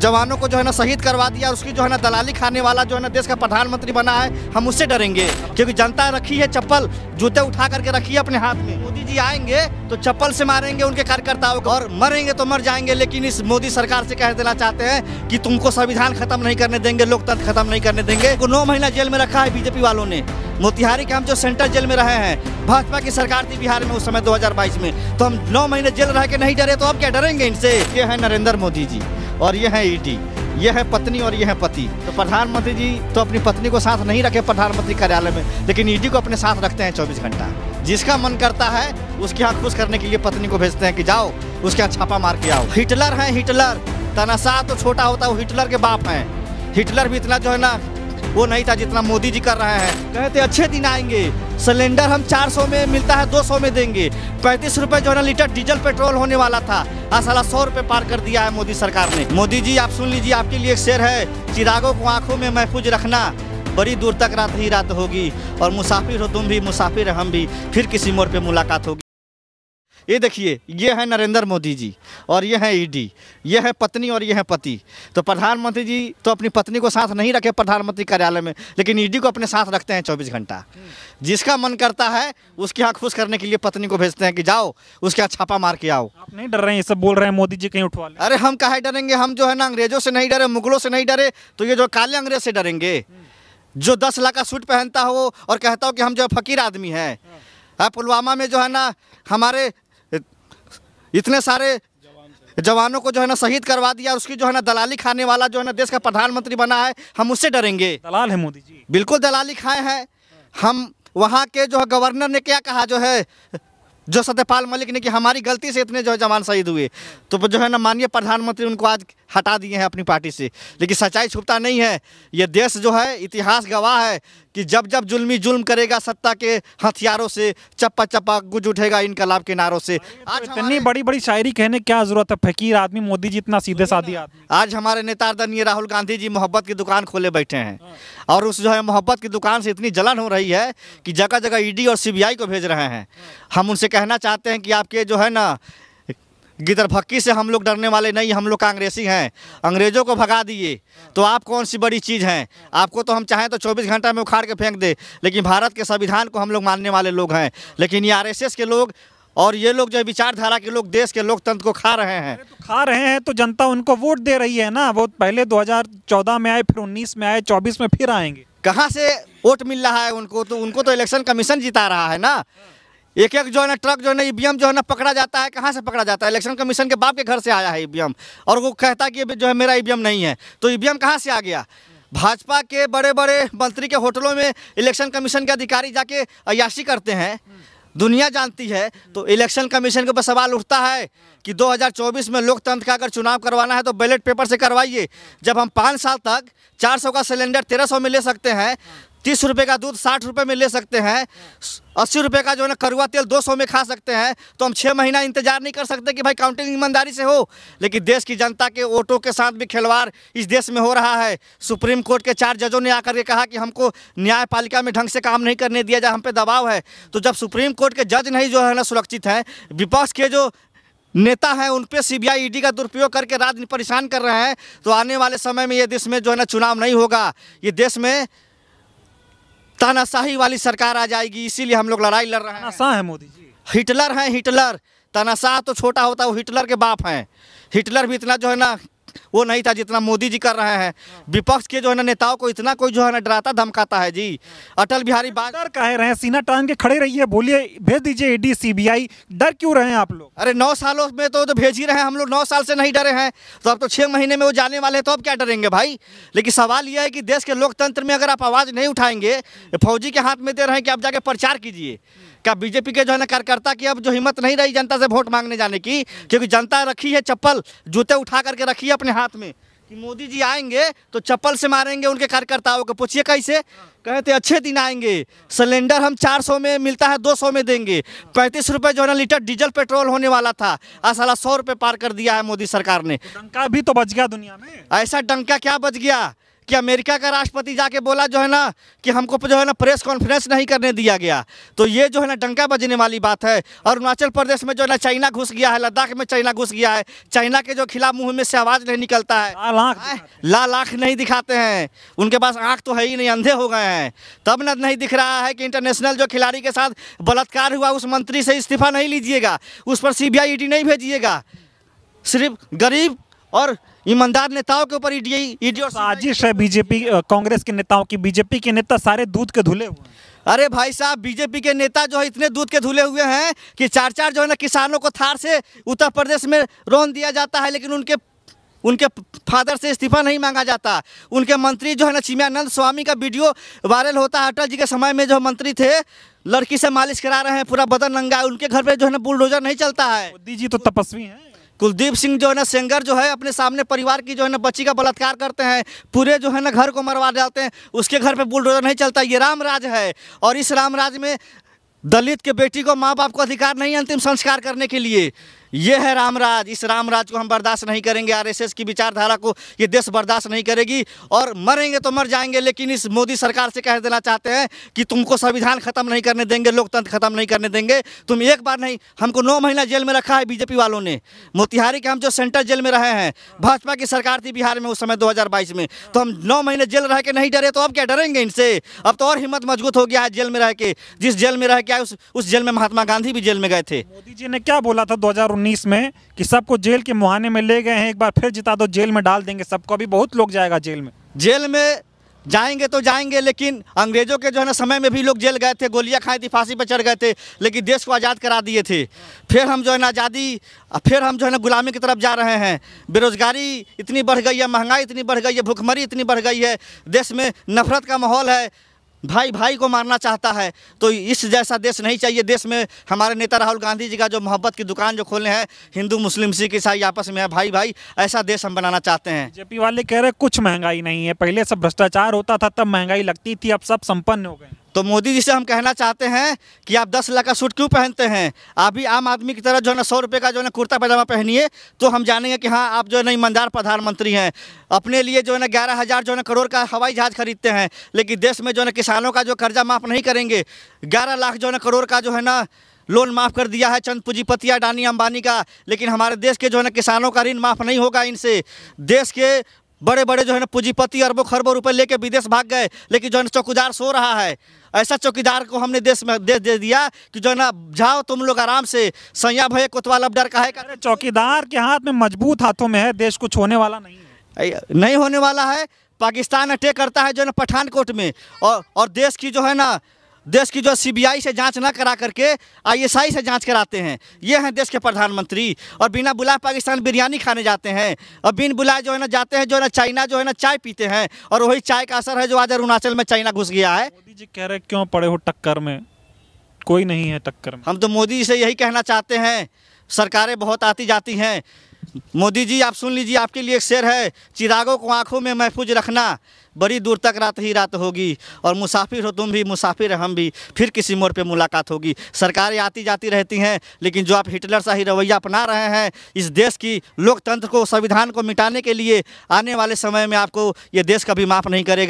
जवानों को जो है ना शहीद करवा दिया उसकी जो है ना दलाली खाने वाला जो है ना देश का प्रधानमंत्री बना है हम उससे डरेंगे क्योंकि जनता रखी है चप्पल जूते उठा करके रखी है अपने हाथ में मोदी जी आएंगे तो चप्पल से मारेंगे उनके कार्यकर्ताओं को और मरेंगे तो मर जाएंगे लेकिन इस मोदी सरकार से कह देना चाहते हैं कि तुमको संविधान खत्म नहीं करने देंगे लोकतंत्र खत्म नहीं करने देंगे नौ महीना जेल में रखा है बीजेपी वालों ने मोतिहारी के हम जो सेंट्रल जेल में रहे हैं भाजपा की सरकार थी बिहार में उस समय 2022 में तो हम नौ महीने जेल रह के नहीं डरे तो अब क्या डरेंगे इनसे ये है नरेंद्र मोदी जी और ये है ईटी यह है पत्नी और यह है पति तो प्रधानमंत्री जी तो अपनी पत्नी को साथ नहीं रखे प्रधानमंत्री कार्यालय में लेकिन ईडी को अपने साथ रखते हैं चौबीस घंटा जिसका मन करता है उसके यहाँ खुश करने के लिए पत्नी को भेजते हैं कि जाओ उसके यहाँ छापा मार के आओ हिटलर है हिटलर तनासा तो छोटा होता है वो हिटलर के बाप हैं हिटलर भी इतना जो है ना वो नहीं था जितना मोदी जी कर रहे हैं कहते अच्छे दिन आएंगे सिलेंडर हम 400 में मिलता है 200 में देंगे पैंतीस रुपये जो है ना लीटर डीजल पेट्रोल होने वाला था असला सौ रुपये पार कर दिया है मोदी सरकार ने मोदी जी आप सुन लीजिए आपके लिए एक शेर है चिरागों को आंखों में महफूज रखना बड़ी दूर तक रात ही रात होगी और मुसाफिर हो तुम भी मुसाफिर हम भी फिर किसी मोड़ पे मुलाकात होगी ये देखिए ये है नरेंद्र मोदी जी और ये है ईडी e ये है पत्नी और ये है पति तो प्रधानमंत्री जी तो अपनी पत्नी को साथ नहीं रखे प्रधानमंत्री कार्यालय में लेकिन ईडी e को अपने साथ रखते हैं चौबीस घंटा जिसका मन करता है उसके यहाँ खुश करने के लिए पत्नी को भेजते हैं कि जाओ उसके यहाँ छापा मार के आओ आप नहीं डर रहे हैं ये सब बोल रहे हैं मोदी जी कहीं उठवा अरे हम कहा डरेंगे हम जो है ना अंग्रेजों से नहीं डरे मुगलों से नहीं डरे तो ये जो काले अंग्रेज से डरेंगे जो दस लाख का सूट पहनता हो और कहता हो कि हम जो फकीर आदमी हैं हाँ। हाँ, पुलवामा में जो है ना हमारे इतने सारे जवानों को जो है ना शहीद करवा दिया उसकी जो है ना दलाली खाने वाला जो है ना देश का प्रधानमंत्री बना है हम उससे डरेंगे दलाल है मोदी जी बिल्कुल दलाली खाए हैं हम वहाँ के जो है गवर्नर ने क्या कहा जो है जो सत्यपाल मलिक ने कि हमारी गलती से इतने जो है जवान शहीद हुए तो जो है ना माननीय प्रधानमंत्री उनको आज हटा दिए हैं अपनी पार्टी से लेकिन सच्चाई छुपता नहीं है ये देश जो है इतिहास गवाह है कि जब जब जुल्मी जुल्म करेगा सत्ता के हथियारों से चप्पा चप्पा गुज उठेगा इनकलाब के नारों से आज तो इतनी बड़ी बड़ी शायरी कहने क्या जरूरत है फकीर आदमी मोदी जी इतना सीधे साधी आज हमारे नेता दनिये राहुल गांधी जी मोहब्बत की दुकान खोले बैठे हैं और उस जो है मोहब्बत की दुकान से इतनी जलन हो रही है कि जगह जगह ईडी और सीबीआई को भेज रहे हैं हम उनसे कहना चाहते हैं कि आपके जो है ना गिदरफक्की से हम लोग डरने वाले नहीं हम लोग कांग्रेसी हैं अंग्रेज़ों को भगा दिए तो आप कौन सी बड़ी चीज़ हैं आपको तो हम चाहें तो 24 घंटा में उखाड़ के फेंक दे लेकिन भारत के संविधान को हम लोग मानने वाले लोग हैं लेकिन ये आरएसएस के लोग और ये लोग जो विचारधारा के लोग देश के लोकतंत्र को खा रहे हैं तो खा रहे हैं तो जनता उनको वोट दे रही है ना वो पहले दो में आए फिर उन्नीस में आए चौबीस में फिर आएंगे कहाँ से वोट मिल रहा है उनको तो उनको तो इलेक्शन कमीशन जिता रहा है ना एक एक जो है ना ट्रक जो है ना ई जो है ना पकड़ा जाता है कहाँ से पकड़ा जाता है इलेक्शन कमीशन के बाप के घर से आया है ई और वो कहता है कि जो है मेरा ई नहीं है तो ई ईवीएम कहाँ से आ गया भाजपा के बड़े बड़े मंत्री के होटलों में इलेक्शन कमीशन के अधिकारी जाके अयाशी करते हैं दुनिया जानती है तो इलेक्शन कमीशन के ऊपर सवाल उठता है कि 2024 में लोकतंत्र का अगर चुनाव करवाना है तो बैलेट पेपर से करवाइए जब हम पाँच साल तक 400 का सिलेंडर 1300 में ले सकते हैं तीस रुपये का दूध साठ रुपये में ले सकते हैं अस्सी रुपये का जो है ना करुआ तेल दो सौ में खा सकते हैं तो हम छः महीना इंतजार नहीं कर सकते कि भाई काउंटिंग ईमानदारी से हो लेकिन देश की जनता के वोटों के साथ भी खिलवाड़ इस देश में हो रहा है सुप्रीम कोर्ट के चार जजों ने आकर के कहा कि हमको न्यायपालिका में ढंग से काम नहीं करने दिया जाए हम पे दबाव है तो जब सुप्रीम कोर्ट के जज नहीं जो है ना सुरक्षित हैं विपक्ष के जो नेता हैं उन पर सी बी का दुरुपयोग करके राज परेशान कर रहे हैं तो आने वाले समय में ये देश में जो है ना चुनाव नहीं होगा ये देश में तानाशाही वाली सरकार आ जाएगी इसीलिए हम लोग लड़ाई लड़ रहे हैं तानाशाह है मोदी जी हिटलर हैं हिटलर तानाशाह तो छोटा होता है वो हिटलर के बाप हैं हिटलर भी इतना जो है ना वो नहीं था जितना मोदी जी कर रहे हैं विपक्ष के जो है ना नेताओं को इतना कोई जो है ना डराता धमकाता है जी अटल बिहारी बाजार कह रहे हैं सीना टांग के खड़े रहिए बोलिए भेज दीजिए ईडी सीबीआई डर क्यों रहे हैं आप लोग अरे नौ सालों में तो, तो भेज ही रहे हैं हम लोग नौ साल से नहीं डरे हैं तो अब तो छह महीने में वो जाने वाले हैं तो अब क्या डरेंगे भाई लेकिन सवाल यह है कि देश के लोकतंत्र में अगर आप आवाज़ नहीं उठाएंगे फौजी के हाथ में दे तो रहे हैं कि आप जाके प्रचार कीजिए क्या बीजेपी के जो है ना कार्यकर्ता की अब जो हिम्मत नहीं रही जनता से वोट मांगने जाने की क्योंकि जनता रखी है चप्पल जूते उठा करके रखी है अपने हाथ में कि मोदी जी आएंगे तो चप्पल से मारेंगे उनके कार्यकर्ताओं को पूछिए कैसे कहे थे अच्छे दिन आएंगे सिलेंडर हम 400 में मिलता है 200 में देंगे पैंतीस रुपये जो है ना लीटर डीजल पेट्रोल होने वाला था आज साला सौ रुपये पार कर दिया है मोदी सरकार ने डंका भी तो बच गया दुनिया में ऐसा डंका क्या बच गया कि अमेरिका का राष्ट्रपति जाके बोला जो है ना कि हमको जो है ना प्रेस कॉन्फ्रेंस नहीं करने दिया गया तो ये जो है ना डंका बजने वाली बात है और अरुणाचल प्रदेश में जो है ना चाइना घुस गया है लद्दाख में चाइना घुस गया है चाइना के जो खिलाफ मुंह में से आवाज़ नहीं निकलता है लाख लाल आँख नहीं दिखाते हैं उनके पास आँख तो है ही नहीं अंधे हो गए हैं तब ना नहीं दिख रहा है कि इंटरनेशनल जो खिलाड़ी के साथ बलात्कार हुआ उस मंत्री से इस्तीफा नहीं लीजिएगा उस पर सी बी e नहीं भेजिएगा सिर्फ गरीब और ईमानदार नेताओं के ऊपर साजिश है बीजेपी कांग्रेस के नेताओं की बीजेपी के नेता सारे दूध के धुले हुए अरे भाई साहब बीजेपी के नेता जो है इतने दूध के धुले हुए हैं कि चार चार जो है ना किसानों को थार से उत्तर प्रदेश में रोन दिया जाता है लेकिन उनके उनके फादर से इस्तीफा नहीं मांगा जाता उनके मंत्री जो है ना चिमयानंद स्वामी का वीडियो वायरल होता है अटल जी के समय में जो मंत्री थे लड़की से मालिश करा रहे हैं पूरा बदन नंगा उनके घर पे जो है ना बुलडोजर नहीं चलता है मोदी जी तो तपस्वी हैं कुलदीप सिंह जो है ना सेंगर जो है अपने सामने परिवार की जो है ना बच्ची का बलात्कार करते हैं पूरे जो है ना घर को मरवा डालते हैं उसके घर पे बुलडोजर नहीं चलता ये राम राज है और इस राम राज में दलित के बेटी को माँ बाप को अधिकार नहीं अंतिम संस्कार करने के लिए ये है रामराज इस रामराज को हम बर्दाश्त नहीं करेंगे आरएसएस की विचारधारा को ये देश बर्दाश्त नहीं करेगी और मरेंगे तो मर जाएंगे लेकिन इस मोदी सरकार से कह देना चाहते हैं कि तुमको संविधान खत्म नहीं करने देंगे लोकतंत्र खत्म नहीं करने देंगे तुम एक बार नहीं हमको नौ महीना जेल में रखा है बीजेपी वालों ने मोतिहारी के हम जो सेंट्रल जेल में रहे हैं भाजपा की सरकार थी बिहार में उस समय दो में तो हम नौ महीने जेल रह के नहीं डरे तो अब क्या डरेंगे इनसे अब तो और हिम्मत मजबूत हो गया है जेल में रह के जिस जेल में रह के आए उस जेल में महात्मा गांधी भी जेल में गए थे मोदी जी ने क्या बोला था दो 2019 में कि सबको जेल के मुहाने में ले गए हैं एक बार फिर जिता दो जेल में डाल देंगे सबको अभी बहुत लोग जाएगा जेल में जेल में जाएंगे तो जाएंगे लेकिन अंग्रेज़ों के जो है ना समय में भी लोग जेल गए थे गोलियां खाई थी फांसी पर चढ़ गए थे लेकिन देश को आज़ाद करा दिए थे फिर हम जो है ना आज़ादी फिर हम जो है ना गुलामी की तरफ जा रहे हैं बेरोज़गारी इतनी बढ़ गई है महंगाई इतनी बढ़ गई है भुखमरी इतनी बढ़ गई है देश में नफरत का माहौल है भाई भाई को मारना चाहता है तो इस जैसा देश नहीं चाहिए देश में हमारे नेता राहुल गांधी जी का जो मोहब्बत की दुकान जो खोले हैं हिंदू मुस्लिम सिख ईसाई आपस में है भाई भाई ऐसा देश हम बनाना चाहते हैं जेपी वाले कह रहे कुछ महंगाई नहीं है पहले सब भ्रष्टाचार होता था तब महंगाई लगती थी अब सब संपन्न हो गए तो मोदी जी से हम कहना चाहते हैं कि आप दस लाख का सूट क्यों पहनते हैं आप भी आम आदमी की तरह जो है ना सौ रुपये का जो है ना कुर्ता पैजामा पहनिए तो हम जानेंगे कि हाँ आप जो है ना ईमानदार प्रधानमंत्री हैं अपने लिए जो है ना ग्यारह हज़ार जो है ना करोड़ का हवाई जहाज़ खरीदते हैं लेकिन देश में जो है ना किसानों का जो कर्जा माफ़ नहीं करेंगे ग्यारह लाख जो है ना करोड़ का जो है ना लोन माफ़ कर दिया है चंद पूंजीपति अडानी अंबानी का लेकिन हमारे देश के जो है ना किसानों का ऋण माफ़ नहीं होगा इनसे देश के बड़े बड़े जो है ना पूंजीपति अरबों खरबों रुपए लेके विदेश भाग गए लेकिन जो है चौकीदार सो रहा है ऐसा चौकीदार को हमने देश में देश दे दिया कि जो है ना जाओ तुम लोग आराम से सैया भय कोतवाल अब डर का है चौकीदार के हाथ में मजबूत हाथों में है देश कुछ होने वाला नहीं है नहीं होने वाला है पाकिस्तान अटैक करता है जो है ना पठानकोट में और और देश की जो है ना देश की जो सीबीआई से जांच ना करा करके आईएसआई से जांच कराते हैं ये हैं देश के प्रधानमंत्री और बिना बुलाए पाकिस्तान बिरयानी खाने जाते हैं और बिन बुलाए जो है ना जाते हैं जो है ना चाइना जो है ना चाय पीते हैं और वही चाय का असर है जो आज अरुणाचल में चाइना घुस गया है मोदी जी कह रहे क्यों पड़े हो टक्कर में कोई नहीं है टक्कर में हम तो मोदी जी से यही कहना चाहते हैं सरकारें बहुत आती जाती हैं मोदी जी आप सुन लीजिए आपके लिए एक शेर है चिरागों को आंखों में महफूज रखना बड़ी दूर तक रात ही रात होगी और मुसाफिर हो तुम भी मुसाफिर हम भी फिर किसी मोड़ पे मुलाकात होगी सरकारें आती जाती रहती हैं लेकिन जो आप हिटलर सा ही रवैया अपना रहे हैं इस देश की लोकतंत्र को संविधान को मिटाने के लिए आने वाले समय में आपको ये देश कभी माफ़ नहीं करेगा